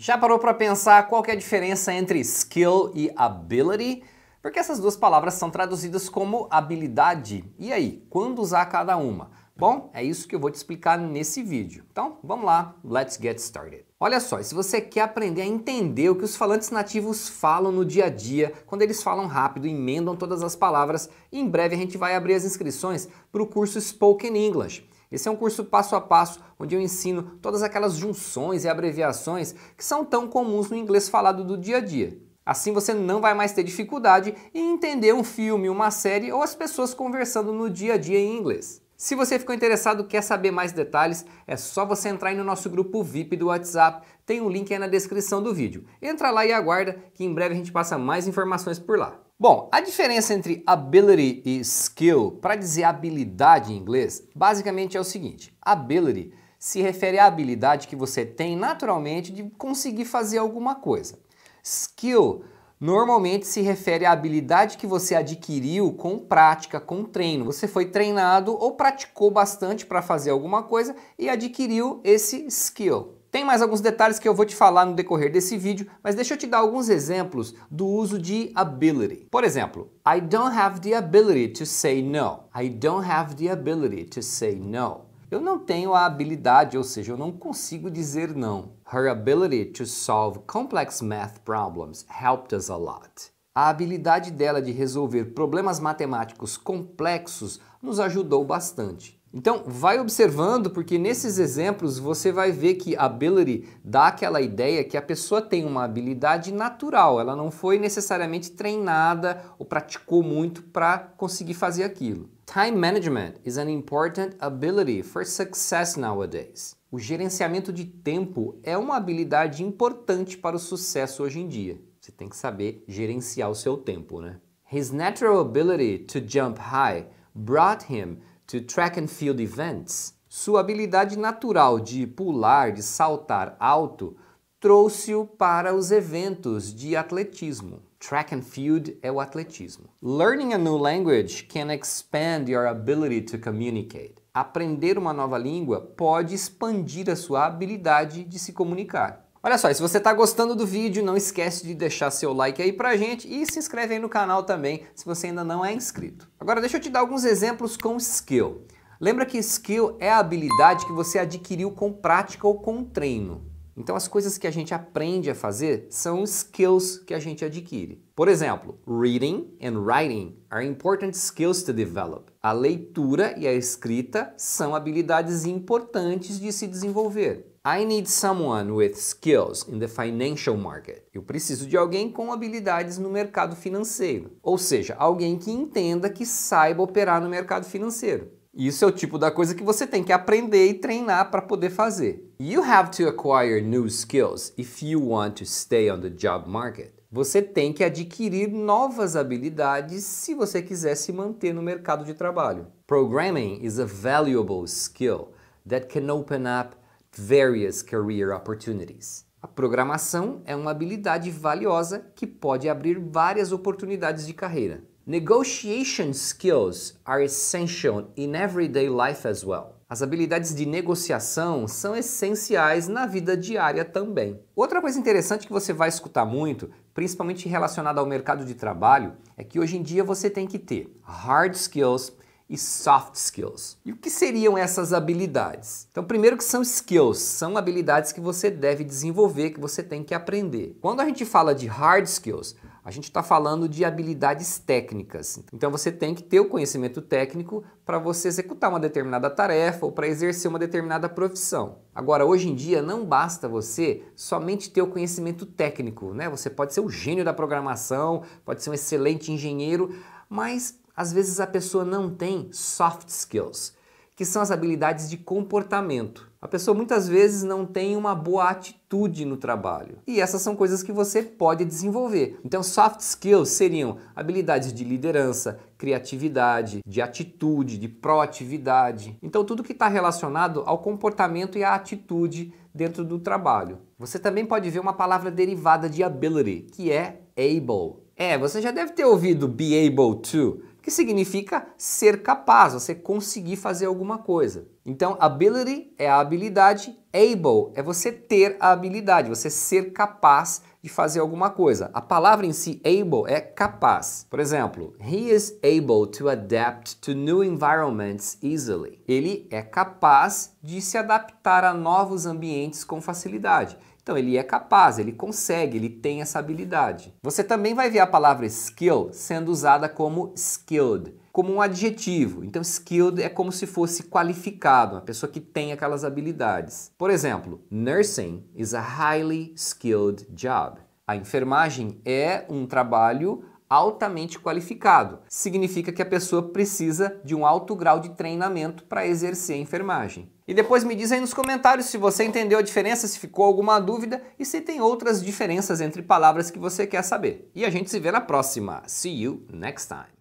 Já parou para pensar qual é a diferença entre skill e ability? Porque essas duas palavras são traduzidas como habilidade. E aí, quando usar cada uma? Bom, é isso que eu vou te explicar nesse vídeo. Então, vamos lá, let's get started. Olha só, se você quer aprender a entender o que os falantes nativos falam no dia a dia, quando eles falam rápido, emendam todas as palavras, em breve a gente vai abrir as inscrições para o curso Spoken English. Esse é um curso passo a passo onde eu ensino todas aquelas junções e abreviações que são tão comuns no inglês falado do dia a dia. Assim você não vai mais ter dificuldade em entender um filme, uma série ou as pessoas conversando no dia a dia em inglês. Se você ficou interessado, quer saber mais detalhes, é só você entrar aí no nosso grupo VIP do WhatsApp. Tem o um link aí na descrição do vídeo. Entra lá e aguarda que em breve a gente passa mais informações por lá. Bom, a diferença entre ability e skill, para dizer habilidade em inglês, basicamente é o seguinte: ability se refere à habilidade que você tem naturalmente de conseguir fazer alguma coisa. Skill normalmente se refere à habilidade que você adquiriu com prática, com treino. Você foi treinado ou praticou bastante para fazer alguma coisa e adquiriu esse skill. Tem mais alguns detalhes que eu vou te falar no decorrer desse vídeo, mas deixa eu te dar alguns exemplos do uso de ability. Por exemplo, I don't have the ability to say no. I don't have the ability to say no. Eu não tenho a habilidade, ou seja, eu não consigo dizer não. Her ability to solve complex math problems helped us a lot. A habilidade dela de resolver problemas matemáticos complexos nos ajudou bastante. Então, vai observando, porque nesses exemplos você vai ver que ability dá aquela ideia que a pessoa tem uma habilidade natural, ela não foi necessariamente treinada ou praticou muito para conseguir fazer aquilo. Time management is an important ability for success nowadays. O gerenciamento de tempo é uma habilidade importante para o sucesso hoje em dia. Você tem que saber gerenciar o seu tempo, né? His natural ability to jump high brought him to track and field events, sua habilidade natural de pular, de saltar alto, trouxe-o para os eventos de atletismo. Track and field é o atletismo. Learning a new language can expand your ability to communicate. Aprender uma nova língua pode expandir a sua habilidade de se comunicar. Olha só, se você está gostando do vídeo, não esquece de deixar seu like aí pra gente e se inscreve aí no canal também se você ainda não é inscrito. Agora deixa eu te dar alguns exemplos com skill. Lembra que skill é a habilidade que você adquiriu com prática ou com treino. Então as coisas que a gente aprende a fazer são skills que a gente adquire. Por exemplo, reading and writing are important skills to develop. A leitura e a escrita são habilidades importantes de se desenvolver. I need someone with skills in the financial market. Eu preciso de alguém com habilidades no mercado financeiro. Ou seja, alguém que entenda que saiba operar no mercado financeiro. Isso é o tipo da coisa que você tem que aprender e treinar para poder fazer. You have to acquire new skills if you want to stay on the job market. Você tem que adquirir novas habilidades se você quiser se manter no mercado de trabalho. Programming is a valuable skill that can open up Various Career Opportunities. A programação é uma habilidade valiosa que pode abrir várias oportunidades de carreira. Negotiation skills are essential in everyday life as well. As habilidades de negociação são essenciais na vida diária também. Outra coisa interessante que você vai escutar muito, principalmente relacionada ao mercado de trabalho, é que hoje em dia você tem que ter hard skills, e soft skills. E o que seriam essas habilidades? Então, primeiro que são skills, são habilidades que você deve desenvolver, que você tem que aprender. Quando a gente fala de hard skills, a gente está falando de habilidades técnicas. Então você tem que ter o conhecimento técnico para você executar uma determinada tarefa ou para exercer uma determinada profissão. Agora, hoje em dia, não basta você somente ter o conhecimento técnico, né? Você pode ser o gênio da programação, pode ser um excelente engenheiro, mas às vezes a pessoa não tem soft skills, que são as habilidades de comportamento. A pessoa muitas vezes não tem uma boa atitude no trabalho. E essas são coisas que você pode desenvolver. Então, soft skills seriam habilidades de liderança, criatividade, de atitude, de proatividade. Então, tudo que está relacionado ao comportamento e à atitude dentro do trabalho. Você também pode ver uma palavra derivada de ability, que é able. É, você já deve ter ouvido be able to, que significa ser capaz, você conseguir fazer alguma coisa. Então, ability é a habilidade, able é você ter a habilidade, você ser capaz de fazer alguma coisa. A palavra em si, able, é capaz. Por exemplo, he is able to adapt to new environments easily. Ele é capaz de se adaptar a novos ambientes com facilidade. Então ele é capaz, ele consegue, ele tem essa habilidade. Você também vai ver a palavra skill sendo usada como skilled, como um adjetivo. Então skilled é como se fosse qualificado, uma pessoa que tem aquelas habilidades. Por exemplo, nursing is a highly skilled job. A enfermagem é um trabalho altamente qualificado. Significa que a pessoa precisa de um alto grau de treinamento para exercer a enfermagem. E depois me diz aí nos comentários se você entendeu a diferença, se ficou alguma dúvida e se tem outras diferenças entre palavras que você quer saber. E a gente se vê na próxima. See you next time.